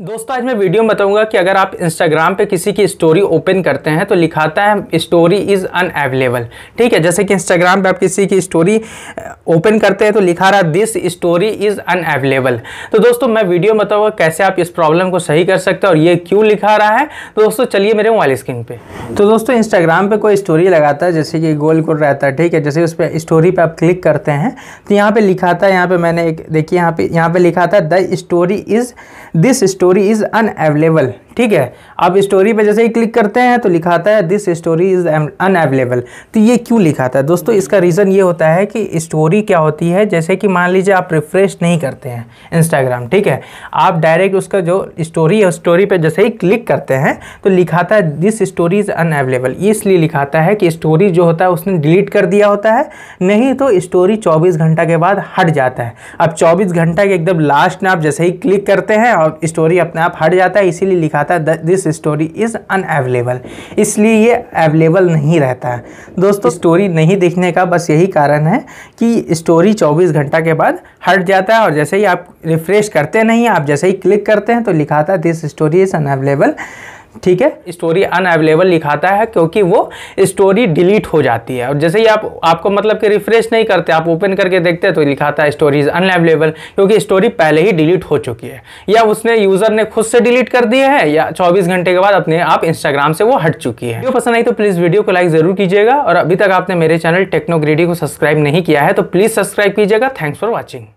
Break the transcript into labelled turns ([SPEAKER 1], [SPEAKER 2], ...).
[SPEAKER 1] दोस्तों आज मैं वीडियो में बताऊंगा कि अगर आप इंस्टाग्राम पे किसी की स्टोरी ओपन करते हैं तो लिखाता है स्टोरी इज़ अनअवेलेबल ठीक है जैसे कि इंस्टाग्राम पे आप किसी की स्टोरी ओपन करते हैं तो लिखा रहा दिस स्टोरी इज़ अनअवेलेबल तो दोस्तों मैं वीडियो में बताऊंगा कैसे आप इस प्रॉब्लम को सही कर सकते हैं और ये क्यों लिखा रहा है तो दोस्तों चलिए मेरे मोबाइल स्क्रीन पर तो दोस्तों इंस्टाग्राम पे कोई स्टोरी लगाता है जैसे कि गोल गोल रहता है ठीक है जैसे उस पर स्टोरी पे आप क्लिक करते हैं तो यहाँ पे लिखा था यहाँ पे मैंने एक देखिए यहाँ पे यहाँ पे लिखा था the story is this story is unavailable ठीक है आप स्टोरी पे जैसे ही क्लिक करते हैं तो लिखाता है दिस स्टोरी इज़ अनअवेलेबल तो ये क्यों लिखाता है दोस्तों इसका रीज़न ये होता है कि स्टोरी क्या होती है जैसे कि मान लीजिए आप रिफ़्रेश नहीं करते हैं इंस्टाग्राम ठीक है आप डायरेक्ट उसका जो स्टोरी है स्टोरी पर जैसे ही क्लिक करते हैं तो लिखाता है दिस स्टोरी इज़ अनअवेलेबल इसलिए लिखाता है कि स्टोरी जो होता है उसने डिलीट कर दिया होता है नहीं तो स्टोरी चौबीस घंटा के बाद हट जाता है अब चौबीस घंटा के एकदम लास्ट में आप जैसे ही क्लिक करते हैं और स्टोरी अपने आप हट जाता है इसीलिए लिखा आता है दिस स्टोरी इज़ अनएवेलेबल इसलिए ये अवेलेबल नहीं रहता है दोस्तों स्टोरी नहीं देखने का बस यही कारण है कि स्टोरी चौबीस घंटा के बाद हट जाता है और जैसे ही आप रिफ़्रेश करते नहीं आप जैसे ही क्लिक करते हैं तो लिखा था दिस स्टोरी इज़ अनएवेलेबल ठीक है स्टोरी अनअवेलेबल लिखाता है क्योंकि वो स्टोरी डिलीट हो जाती है और जैसे ही आप आपको मतलब कि रिफ्रेश नहीं करते आप ओपन करके देखते हैं तो लिखाता है स्टोरीज अनअवेलेबल क्योंकि स्टोरी पहले ही डिलीट हो चुकी है या उसने यूज़र ने खुद से डिलीट कर दिए है या चौबीस घंटे के बाद अपने आप इंस्टाग्राम से वो हट चुकी है वीडियो पसंद आई तो प्लीज़ वीडियो को लाइक ज़रूर कीजिएगा और अभी तक आपने मेरे चैनल टेक्नोग्रेडी को सब्सक्राइब नहीं किया है तो प्लीज़ सब्सक्राइब कीजिएगा थैंक्स फॉर वॉचिंग